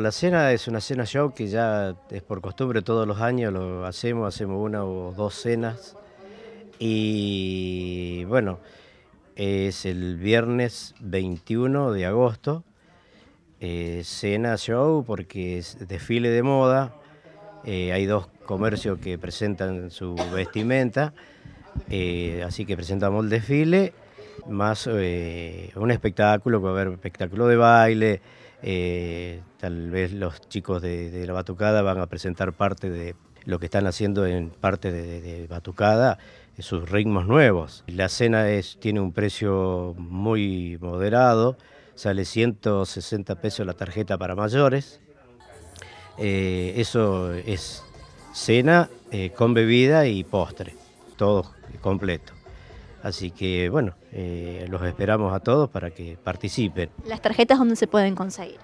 La cena es una cena show que ya es por costumbre, todos los años lo hacemos, hacemos una o dos cenas. Y bueno, es el viernes 21 de agosto, eh, cena show porque es desfile de moda, eh, hay dos comercios que presentan su vestimenta, eh, así que presentamos el desfile, más un espectáculo, va a haber espectáculo de baile, eh, tal vez los chicos de, la Batucada van a presentar parte de lo que están haciendo en parte de, Batucada, eh, sus ritmos nuevos. La cena tiene un precio muy moderado, sale 160 pesos la tarjeta para mayores. Eh, eso es cena con bebida y postre, todo completo. Así que bueno, eh, los esperamos a todos para que participen. ¿Las tarjetas dónde se pueden conseguir?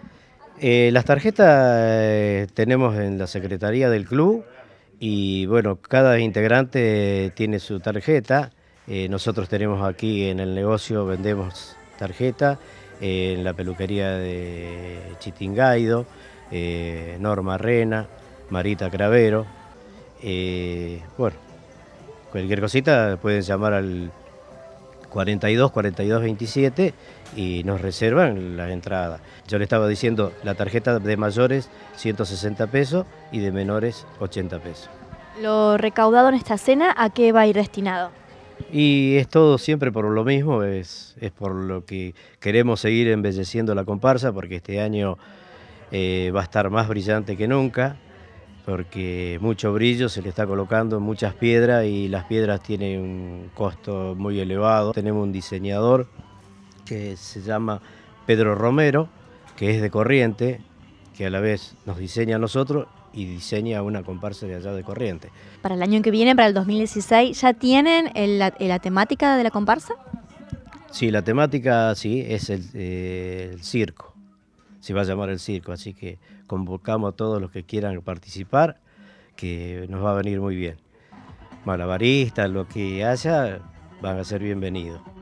Eh, las tarjetas eh, tenemos en la Secretaría del Club y bueno, cada integrante tiene su tarjeta. nosotros tenemos aquí en el negocio, vendemos tarjeta en la peluquería de Chitingaido, Norma Rena, Marita Cravero. bueno, cualquier cosita pueden llamar al 42 42 27 y nos reservan las entradas Yo le estaba diciendo la tarjeta de mayores 160 pesos y de menores 80 pesos. Lo recaudado en esta cena, ¿a qué va a ir destinado? Y es todo siempre por lo mismo, es, por lo que queremos seguir embelleciendo la comparsa, porque este año eh, va a estar más brillante que nunca, porque mucho brillo se le está colocando muchas piedras y las piedras tienen un costo muy elevado. Tenemos un diseñador que se llama Pedro Romero, que es de Corriente, que a la vez nos diseña a nosotros y diseña una comparsa de allá de Corriente. Para el año que viene, para el 2016, ¿ya tienen eh, la, temática de la comparsa? Sí, la temática sí, es el eh, circo se va a llamar el circo. Así que convocamos a todos los que quieran participar, que nos va a venir muy bien. malabaristas, lo que haya, van a ser bienvenidos.